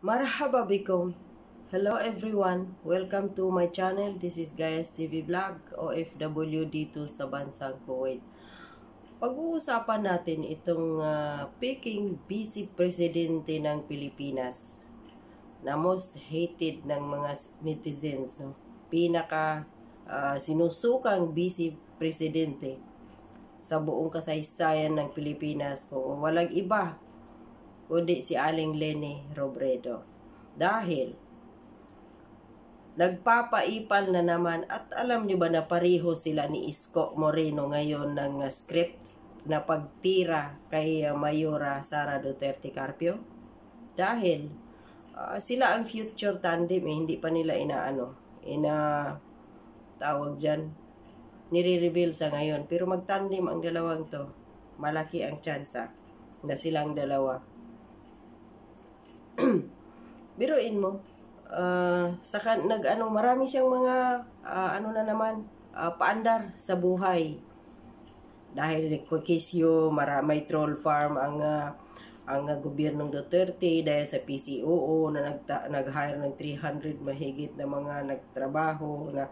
Marhaba bikum. Hello everyone. Welcome to my channel. This is Gaias TV Vlog, OFW dito sa bansang Kuwait. Pag-uusapan natin itong uh, ah, picking busy presidente ng Pilipinas na most hated ng mga netizens. No? Pinaka uh, sinusukang busy presidente sa buong kasaysayan ng Pilipinas. Kung walang iba kundi si Aling Lenny Robredo. Dahil nagpapaipal na naman at alam nyo ba na pariho sila ni Isko Moreno ngayon ng uh, script na pagtira kay uh, Mayora Sara Duterte Carpio? Dahil uh, sila ang future tandem eh, hindi pa nila inaano, ina tawag dyan, nire-reveal sa ngayon. Pero magtandem ang dalawang to, malaki ang tsansa na silang dalawa biruin mo, uh, saka nag ano, marami siyang mga uh, ano na naman, uh, paandar sa buhay. Dahil Quicquisio, may troll farm ang uh, ang uh, gobyernong Duterte dahil sa PCOO na nag nag-hire ng 300 mahigit na mga nagtrabaho na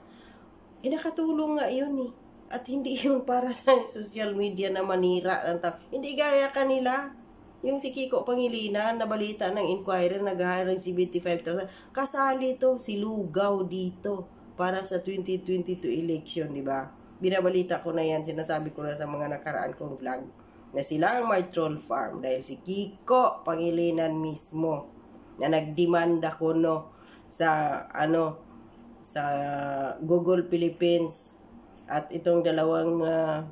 eh, nakatulong nga yun eh. At hindi yun para sa social media na manira. Hindi gaya kanila yung si Kiko Pangilinan, nabalita ng inquiry nag-hiring si 55,000. Kasali to, si Lugaw dito para sa 2022 election, di ba? Binabalita ko na yan, sinasabi ko na sa mga nakaraan kong vlog na sila ang my troll farm dahil si Kiko Pangilinan mismo na nagdemanda ko no sa ano sa Google Philippines at itong dalawang uh,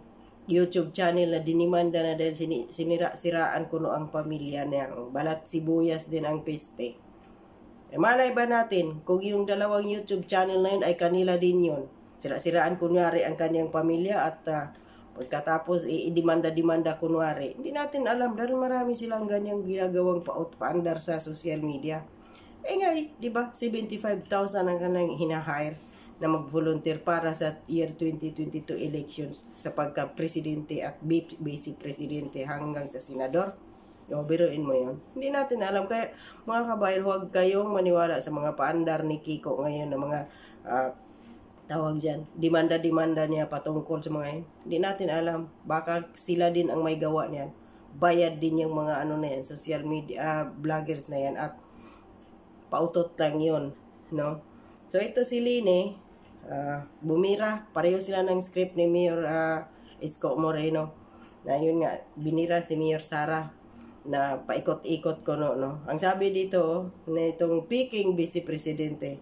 YouTube channel na dinimanda na dahil sini, sinira-siraan ko no ang pamilya niyang balat sibuyas din ang peste. E malay ba natin kung yung dalawang YouTube channel na yun ay kanila din yun. Sira-siraan kunwari ang kanyang pamilya at uh, pagkatapos i-demanda-demanda kunwari. Hindi natin alam dahil marami silang ganyang ginagawang paot paandar sa social media. Eh nga, di ba? 75,000 ang kanang hinahire na mag-volunteer para sa year 2022 elections sa pagka-presidente at basic presidente hanggang sa senador. O, oh, biruin mo yon Hindi natin alam. Kaya, mga kabayan, huwag kayong maniwala sa mga paandar ni Kiko ngayon na mga uh, tawag dyan. Demanda-demanda niya patungkol sa mga yun. Hindi natin alam. Baka sila din ang may gawa niyan. Bayad din yung mga ano na yan, social media, uh, vloggers na yan at pautot lang yun. No? So, ito si Lini, Ah, bumira. Pareho sila ng script ni Mayor uh, Isko Moreno. Na yun nga, binira si Mayor Sara na paikot-ikot ko no, no. Ang sabi dito, na itong picking vice presidente,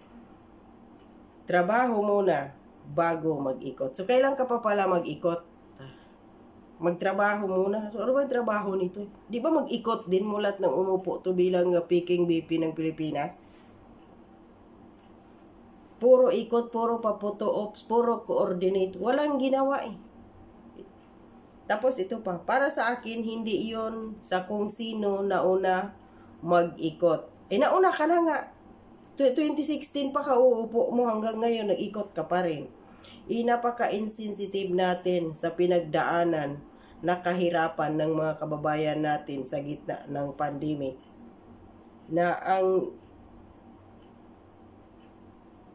trabaho muna bago mag-ikot. So, kailan ka pa pala mag-ikot? magtrabaho muna. So, ano ba trabaho nito? Di ba mag-ikot din mulat ng umupo to bilang ah, picking BP ng Pilipinas? Puro ikot, puro paputo ops, puro coordinate. Walang ginawa eh. Tapos ito pa, para sa akin, hindi yon sa kung sino nauna mag-ikot. Eh, nauna ka na nga. 2016 pa ka uupo mo hanggang ngayon, nag-ikot ka pa rin. Inapaka-insensitive eh, natin sa pinagdaanan na kahirapan ng mga kababayan natin sa gitna ng pandemic na ang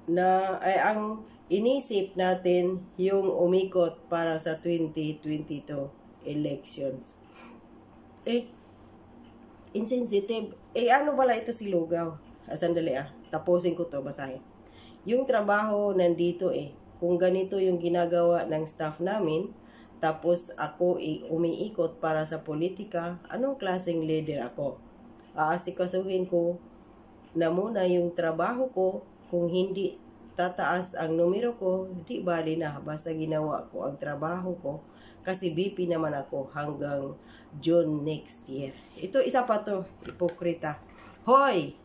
na ay ang inisip natin yung umikot para sa 2022 elections. Eh, insensitive. Eh, ano pala ito si Lugaw? Ah, sandali ah, tapusin ko to, basahin. Yung trabaho nandito eh. Kung ganito yung ginagawa ng staff namin, tapos ako eh, umiikot para sa politika, anong klaseng leader ako? Aasikasuhin ko na muna yung trabaho ko kung hindi tataas ang numero ko, di bali na basta ginawa ko ang trabaho ko kasi BP naman ako hanggang June next year. Ito isa pa to, ipokrita. Hoy,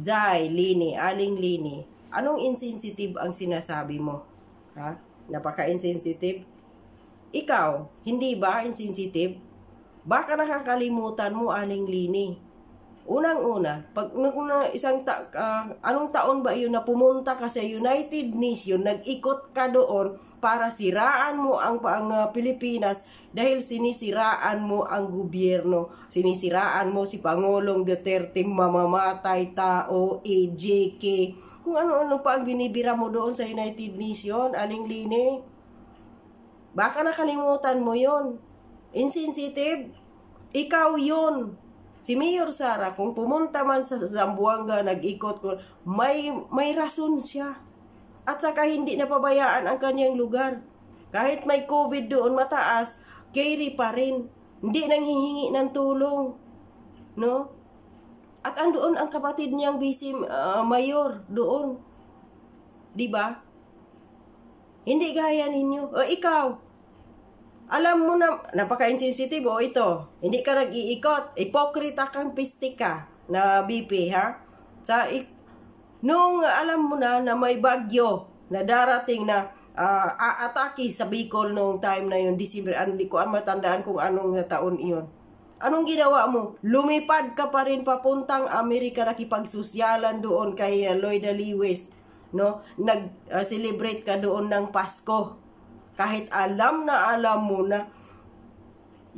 Jai, Lini, Aling Lini, anong insensitive ang sinasabi mo? Ha? Napaka-insensitive? Ikaw, hindi ba insensitive? Baka nakakalimutan mo, Aling Lini Unang-una, pag una, isang ta, uh, anong taon ba yun na pumunta ka sa United Nations, nag-ikot ka doon para siraan mo ang, ang uh, Pilipinas dahil sinisiraan mo ang gobyerno, sinisiraan mo si Pangulong Duterte, mamamatay tao, AJK, kung ano-ano pa ang binibira mo doon sa United Nations, aling line. Baka nakalimutan mo yon. Insensitive. Ikaw yon Si Mayor Sara, kung pumunta man sa Zamboanga, nag-ikot, ko, may, may rason siya. At saka hindi napabayaan ang kanyang lugar. Kahit may COVID doon mataas, carry pa rin. Hindi nang hihingi ng tulong. No? At andoon ang kapatid niyang vice uh, mayor doon. 'Di ba? Hindi gaya ninyo. O ikaw, alam mo na, napaka-insensitive, o oh, ito, hindi ka nag-iikot, ipokrita kang pistika na BP, ha? Sa, ik- nung alam mo na na may bagyo na darating na uh, aatake sa Bicol noong time na yun, December, ah, hindi ko ang ah, matandaan kung anong taon iyon. Anong ginawa mo? Lumipad ka pa rin papuntang Amerika nakipagsosyalan doon kay uh, Lewis, no? Nag-celebrate uh, ka doon ng Pasko kahit alam na alam mo na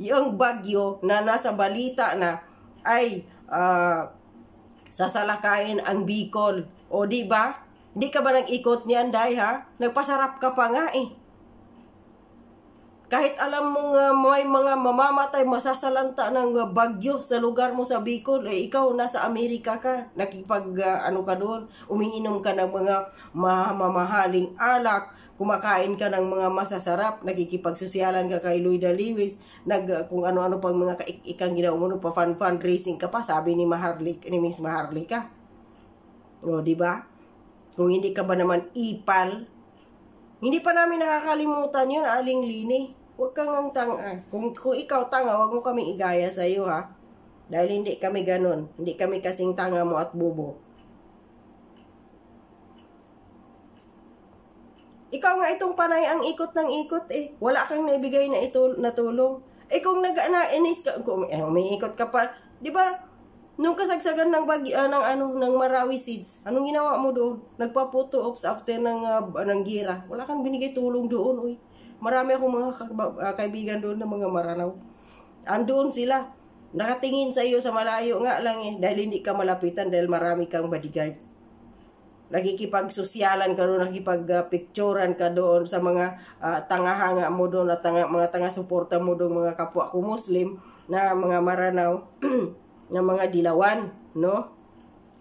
yung bagyo na nasa balita na ay uh, sasalakayin ang Bicol. O di ba? Hindi ka ba nang ikot niyan, Day, ha? Nagpasarap ka pa nga eh. Kahit alam mo nga may mga mamamatay, masasalanta ng bagyo sa lugar mo sa Bicol, eh ikaw nasa Amerika ka, nakipag uh, ano ka doon, umiinom ka ng mga mamamahaling alak, kumakain ka ng mga masasarap, nakikipagsosyalan ka kay Lloyda Lewis, nag, kung ano-ano pang mga ik ikang ginawa mo, pa fun fundraising ka pa, sabi ni Maharlik, ni Miss Maharlika. O, di ba? Kung hindi ka ba naman ipal, hindi pa namin nakakalimutan yun, aling lini. Huwag kang ang tanga. Ah, kung, kung ikaw tanga, huwag mo kami igaya sa iyo, ha? Dahil hindi kami ganun. Hindi kami kasing tanga mo at bobo. Ikaw nga itong panay ang ikot ng ikot eh. Wala kang naibigay na ito na tulong. Eh kung nag na, inis ka, kung eh, umiikot ka pa, 'di ba? Nung kasagsagan ng bag uh, ng ano ng Marawi seeds, anong ginawa mo doon? Nagpaputo ops after ng uh, ng gira. Wala kang binigay tulong doon, uy. Marami akong mga ka- ah, kaibigan doon na mga maranaw. Andoon sila. Nakatingin sa iyo sa malayo nga lang eh dahil hindi ka malapitan dahil marami kang bodyguards nakikipagsosyalan ka doon, nakikipagpicturan ka doon sa mga uh, tangahanga mo doon at tanga, mga tanga-suporta mo doon mga kapwa ko Muslim na mga maranaw na mga dilawan, no?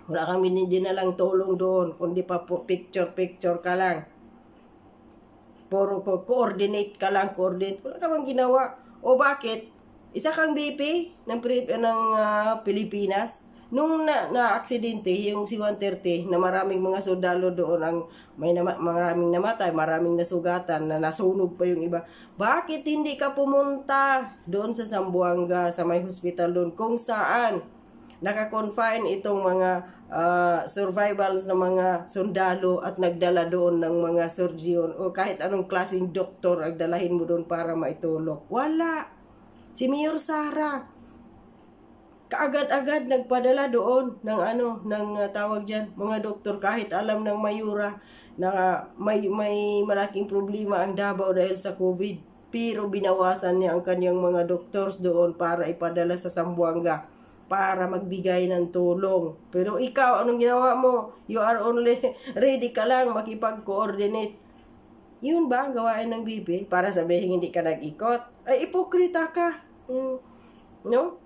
Wala kami hindi na lang tulong doon, kundi pa po picture-picture ka lang. Puro po, coordinate ka lang, coordinate. Wala namang ginawa. O bakit? Isa kang BP ng, ng uh, Pilipinas, nung na, na aksidente yung si 130 na maraming mga sundalo doon ang may na, maraming namatay, maraming nasugatan na nasunog pa yung iba. Bakit hindi ka pumunta doon sa Zamboanga sa may hospital doon kung saan naka-confine itong mga uh, survivals ng mga sundalo at nagdala doon ng mga surgeon o kahit anong klaseng doktor ang dalahin mo doon para maitulog. Wala. Si Mayor Sara, kaagad-agad nagpadala doon ng ano ng uh, tawag diyan mga doktor kahit alam ng mayura na uh, may may malaking problema ang Davao dahil sa COVID pero binawasan niya ang kaniyang mga doctors doon para ipadala sa Sambuanga para magbigay ng tulong. Pero ikaw, anong ginawa mo? You are only ready ka lang makipag-coordinate. Yun ba ang gawain ng bibi? Para sabihin hindi ka nag-ikot? Ay, ipokrita ka. Mm. No?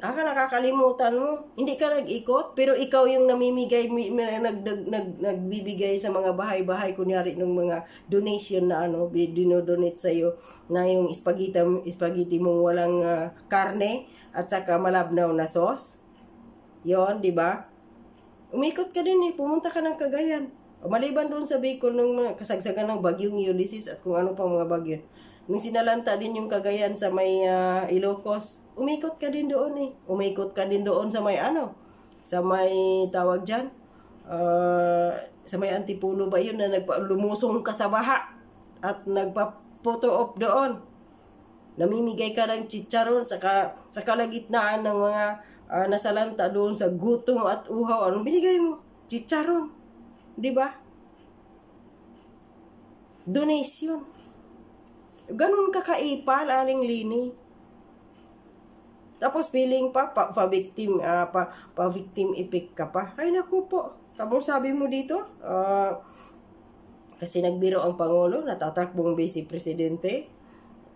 Aka ah, nakakalimutan mo. Hindi ka nag-ikot, pero ikaw yung namimigay, nag, nag, nag, nagbibigay sa mga bahay-bahay, kunyari ng mga donation na ano, dinodonate sa'yo, na yung spaghetti, spaghetti mong walang uh, karne, at saka malabnaw na sauce. yon di ba? Umikot ka din eh, pumunta ka ng Cagayan. Maliban doon sa Bicol, nung mga kasagsagan ng bagyong Ulysses at kung ano pa mga bagyo. Nung sinalanta din yung Cagayan sa may uh, Ilocos, umikot ka din doon eh. Umikot ka din doon sa may ano, sa may tawag dyan, uh, sa may antipulo ba yun na naglumusong ka sa baha at nagpa-photo op doon. Namimigay ka ng chicharon sa, ka, sa kalagitnaan ng mga uh, nasalanta doon sa gutom at uhaw. Anong binigay mo? Chicharon. Di ba? Donation. Ganun ka kakaipal, aling lini. Tapos feeling pa, pa, pa victim, uh, pa, pa victim effect ka pa. Ay naku po. Tapos sabi mo dito, uh, kasi nagbiro ang Pangulo, natatakbong ba Presidente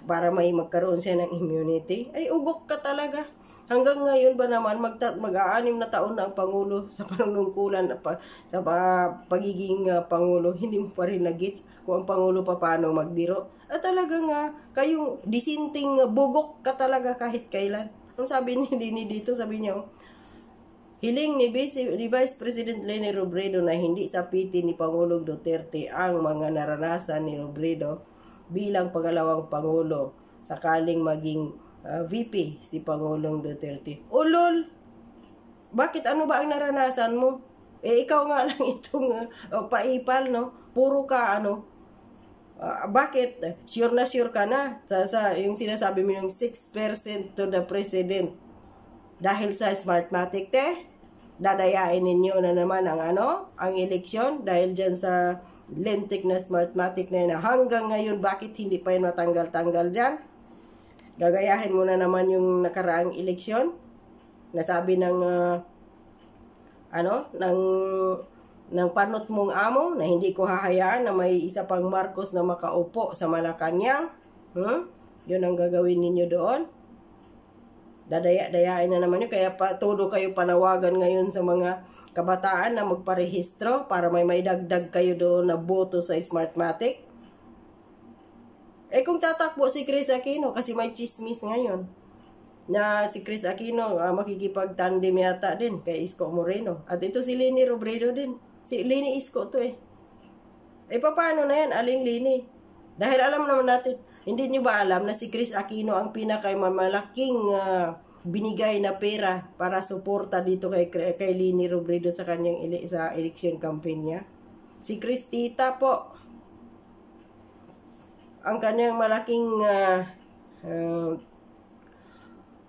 para may magkaroon siya ng immunity. Ay, ugok ka talaga. Hanggang ngayon ba naman, magta- mag-aanim na taon na ang Pangulo sa panunungkulan, pa, sa pa, pagiging uh, Pangulo, hindi mo pa rin nagits kung ang Pangulo pa paano magbiro. At talaga nga, kayong disinting bugok ka talaga kahit kailan. Ang sabi ni Dini dito, sabi niya, oh, Hiling ni Vice, President Leni Robredo na hindi sapitin ni Pangulong Duterte ang mga naranasan ni Robredo bilang pangalawang Pangulo sakaling maging uh, ah, VP si Pangulong Duterte. Ulol! Oh, Bakit ano ba ang naranasan mo? Eh, ikaw nga lang itong uh, paipal, no? Puro ka, ano, Uh, bakit? Sure na sure ka na. Sa, sa yung sinasabi mo yung 6% to the president. Dahil sa Smartmatic, te, dadayain ninyo na naman ang ano, ang eleksyon dahil diyan sa lentik na Smartmatic na yun. Hanggang ngayon, bakit hindi pa yun matanggal-tanggal dyan? Gagayahin mo na naman yung nakaraang eleksyon. Nasabi ng uh, ano, ng ng panot mong amo na hindi ko hahayaan na may isa pang Marcos na makaupo sa Malacanang. Hmm? Yun ang gagawin ninyo doon. Dadaya-dayain na naman yun. Kaya patulo kayo panawagan ngayon sa mga kabataan na magparehistro para may maidagdag kayo doon na boto sa Smartmatic. Eh kung tatakbo si Chris Aquino kasi may chismis ngayon na si Chris Aquino uh, makikipag-tandem yata din kay Isko Moreno. At ito si Lenny Robredo din. Si Lini Isko to eh. Eh, paano na yan, Aling Lini? Dahil alam naman natin, hindi nyo ba alam na si Chris Aquino ang pinakamalaking uh, binigay na pera para suporta dito kay, kay Lini Robredo sa kanyang ele sa election campaign niya? Si Chris Tita po. Ang kanyang malaking uh, uh,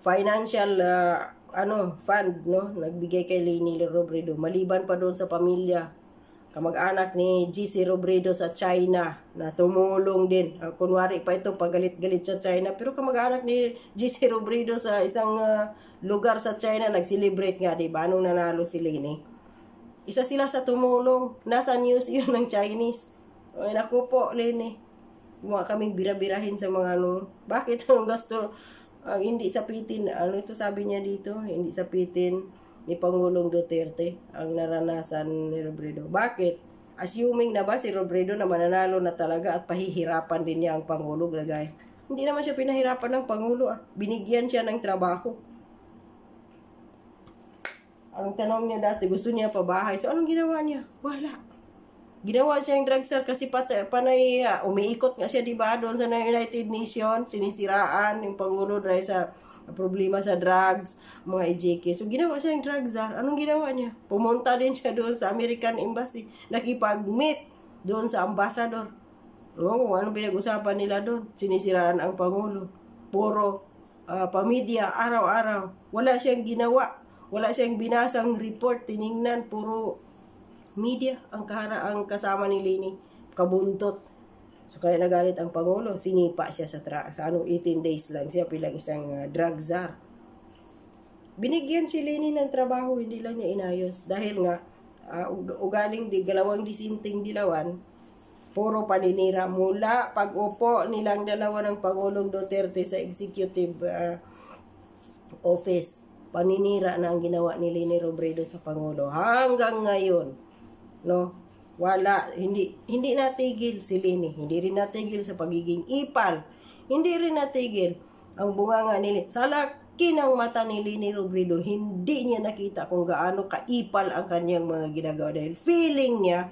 financial uh, ano, fund, no? Nagbigay kay Lenny Robredo. Maliban pa doon sa pamilya, kamag-anak ni GC Robredo sa China na tumulong din. Uh, kunwari pa ito, pagalit-galit sa China. Pero kamag-anak ni GC Robredo sa isang uh, lugar sa China, nag-celebrate nga, di ba? Anong nanalo si Lenny? Isa sila sa tumulong. Nasa news yun ng Chinese. Ay, naku po, Lenny. Mga kaming birabirahin sa mga ano. Bakit ang gasto uh, hindi sapitin, ano ito sabi niya dito, hindi sapitin ni Pangulong Duterte ang naranasan ni Robredo. Bakit? Assuming na ba si Robredo na mananalo na talaga at pahihirapan din niya ang Pangulo, Gragay? Hindi naman siya pinahirapan ng Pangulo ah. Binigyan siya ng trabaho. Ang tanong niya dati, gusto niya pa bahay. So, anong ginawa niya? Wala ginawa drug dragster kasi pati, panay uh, umiikot nga siya, di ba, doon sa United Nations, sinisiraan yung Pangulo dahil sa problema sa drugs, mga EJK. So, ginawa siya yung drug czar. Ah. Anong ginawa niya? Pumunta din siya doon sa American Embassy. Nakipag-meet doon sa ambassador. Oo, ano, oh, anong pinag-usapan nila doon? Sinisiraan ang Pangulo. Puro uh, pamilya, araw-araw. Wala siyang ginawa. Wala siyang binasang report. Tiningnan, puro media ang, kahara, ang kasama ni Lini. Kabuntot. So kaya nagalit ang Pangulo, sinipa siya sa, tra- sa ano, 18 days lang siya bilang isang uh, drug czar. Binigyan si Lini ng trabaho, hindi lang niya inayos dahil nga uh, ugaling di, galawang disinting dilawan, puro paninira mula pag-upo nilang dalawa ng Pangulong Duterte sa executive uh, office. Paninira na ang ginawa ni Lini Robredo sa Pangulo hanggang ngayon no? Wala, hindi, hindi natigil si Lini. Hindi rin natigil sa pagiging ipal. Hindi rin natigil ang bunganga ni Lini. Sa laki ng mata ni Lini Robredo, hindi niya nakita kung gaano kaipal ang kanyang mga ginagawa dahil feeling niya,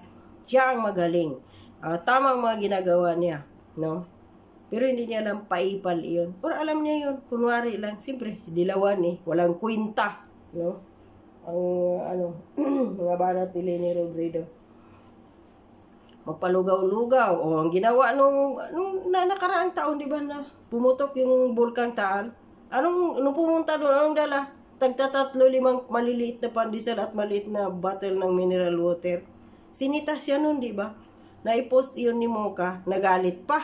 siya ang magaling. Uh, ah, tamang mga ginagawa niya, no? Pero hindi niya alam paipal iyon. Pero alam niya yon kunwari lang. Siyempre, dilawan eh, walang kwinta, no? ang ano, mga banat ni Lenny Robredo. Magpalugaw-lugaw. O, ang ginawa nung, nung na, nakaraang taon, di ba na pumutok yung bulkan Taal? Anong, nung pumunta doon, anong dala? Tagtatatlo limang maliliit na pandesal at maliit na bottle ng mineral water. Sinita siya nun, di ba? Naipost yun ni Moka, nagalit pa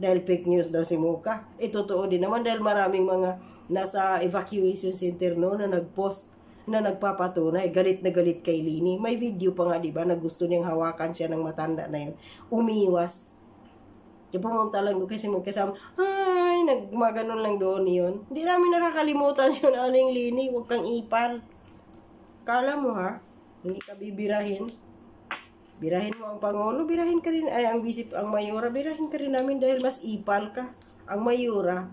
dahil fake news daw si Moka. Eh, totoo din naman dahil maraming mga nasa evacuation center noon na nagpost na nagpapatunay, galit na galit kay Lini. May video pa nga, di ba, na gusto niyang hawakan siya ng matanda na yun. Umiwas. Yung pumunta lang doon kasi magkasama, ay, nagmaganon lang doon yun. Hindi namin nakakalimutan yun, aling Lini, huwag kang ipal. Kala mo ha, hindi ka bibirahin. Birahin mo ang Pangulo, birahin ka rin, ay, ang bisip, ang Mayora, birahin ka rin namin dahil mas ipal ka. Ang Mayora,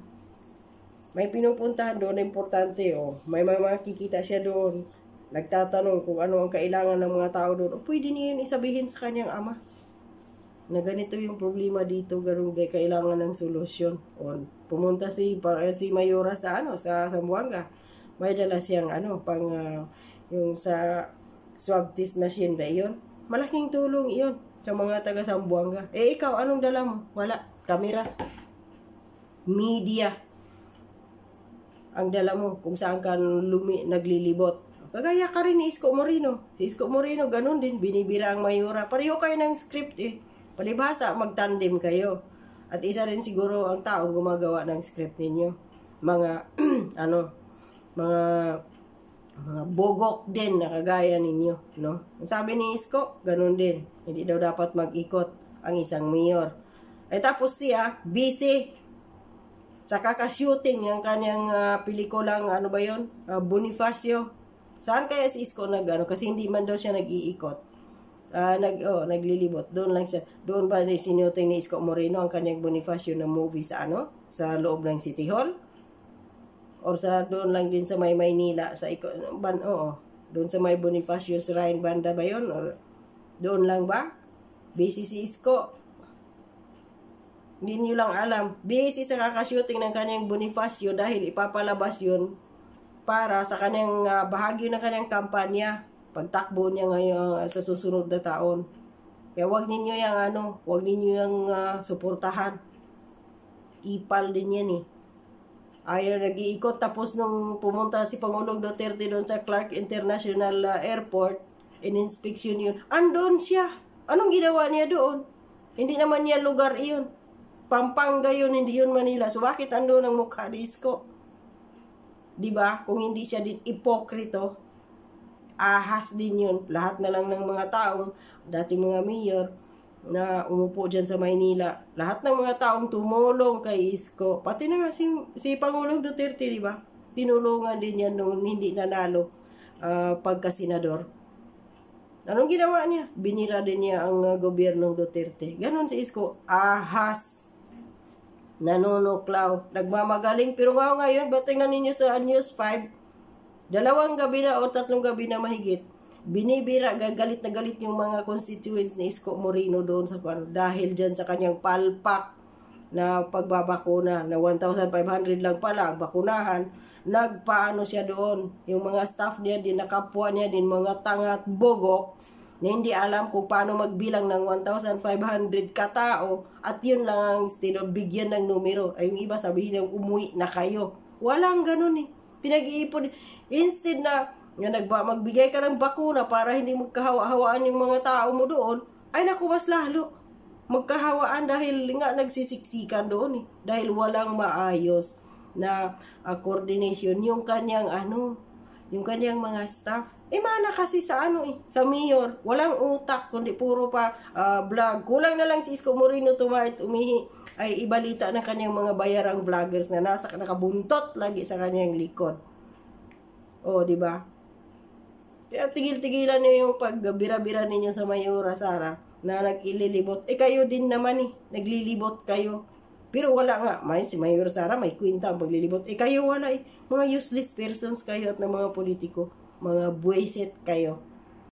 may pinupuntahan doon importante, oh. May mga makikita siya doon. Nagtatanong kung ano ang kailangan ng mga tao doon. O, pwede niya yun isabihin sa kanyang ama na ganito yung problema dito, ganun kay kailangan ng solusyon. On pumunta si pa, eh, si Mayora sa ano sa Zamboanga. May dala siyang ano pang uh, yung sa swab test machine ba yun? Malaking tulong yun sa mga taga Zamboanga. Eh ikaw anong dala mo? Wala, kamera. Media ang dala mo kung saan ka lumi, naglilibot. Kagaya ka rin ni Isko Moreno. Si Isko Moreno, ganun din, binibira ang mayura. Pareho kayo ng script eh. Palibasa, magtandem kayo. At isa rin siguro ang tao gumagawa ng script ninyo. Mga, ano, mga, mga bogok din na kagaya ninyo, no? Ang sabi ni Isko, ganun din. Hindi daw dapat mag-ikot ang isang mayor. Eh tapos siya, busy sa kakashooting yung kanyang uh, pelikulang ano ba yon uh, ah, Bonifacio saan kaya si Isko nag ano kasi hindi man daw siya nag-iikot uh, nag oh naglilibot doon lang siya doon ba ni sinutay ni Isko Moreno ang kanyang Bonifacio na movie sa ano sa loob ng City Hall or sa doon lang din sa may Maynila sa Iko ban oo oh, doon sa may Bonifacio's Ryan Banda ba yon or doon lang ba busy si Isko hindi nyo lang alam. Busy sa kakashooting ng kanyang Bonifacio dahil ipapalabas yun para sa kanyang uh, bahagi ng kanyang kampanya. Pagtakbo niya ngayon uh, sa susunod na taon. Kaya wag ninyo yung ano, wag ninyo yung uh, suportahan. Ipal din yan eh. Ayaw nag-iikot tapos nung pumunta si Pangulong Duterte doon sa Clark International uh, Airport, in-inspection yun. Andon siya. Anong ginawa niya doon? Hindi naman niya lugar iyon. Pampanga yun, hindi yun Manila. So, bakit ando ng mukha disco? Di ba? Kung hindi siya din ipokrito, ahas din yun. Lahat na lang ng mga taong, dati mga mayor, na umupo dyan sa Maynila. Lahat ng mga taong tumulong kay Isko. Pati na nga si, si Pangulong Duterte, di ba? Tinulungan din yan nung hindi nanalo uh, ah, pagka senador. Anong ginawa niya? Binira din niya ang uh, gobyernong Duterte. Ganon si Isko, ahas nanunuklaw, nagmamagaling. Pero nga ngayon, ba tingnan ninyo sa News 5, dalawang gabi na o tatlong gabi na mahigit, binibira, gagalit na galit yung mga constituents ni Isko Moreno doon sa dahil dyan sa kanyang palpak na pagbabakuna na 1,500 lang pala ang bakunahan nagpaano siya doon yung mga staff niya din nakapwa niya din mga tanga at bogok na hindi alam kung paano magbilang ng 1,500 katao at yun lang ang instead of bigyan ng numero. Ay yung iba sabihin yung umuwi na kayo. Walang ganun eh. Pinag-iipon. Instead na, na nagba, magbigay ka ng bakuna para hindi magkahawa-hawaan yung mga tao mo doon, ay naku mas lalo. Magkahawaan dahil nga nagsisiksikan doon eh. Dahil walang maayos na uh, coordination yung kanyang ano, yung kanyang mga staff. Eh, mana kasi sa ano eh, sa mayor. Walang utak, kundi puro pa uh, vlog. Kulang na lang si Isko Moreno tumahit umihi ay ibalita ng kanyang mga bayarang vloggers na nasa nakabuntot lagi sa kanyang likod. O, oh, di ba? Kaya tigil-tigilan niyo yung pagbira-bira ninyo sa Mayura Sara na nag-ililibot. Eh, kayo din naman eh, naglilibot kayo pero wala nga, may si Mayor Sara, may kwinta ang paglilibot. Eh kayo wala eh. Mga useless persons kayo at ng mga politiko. Mga buwisit kayo.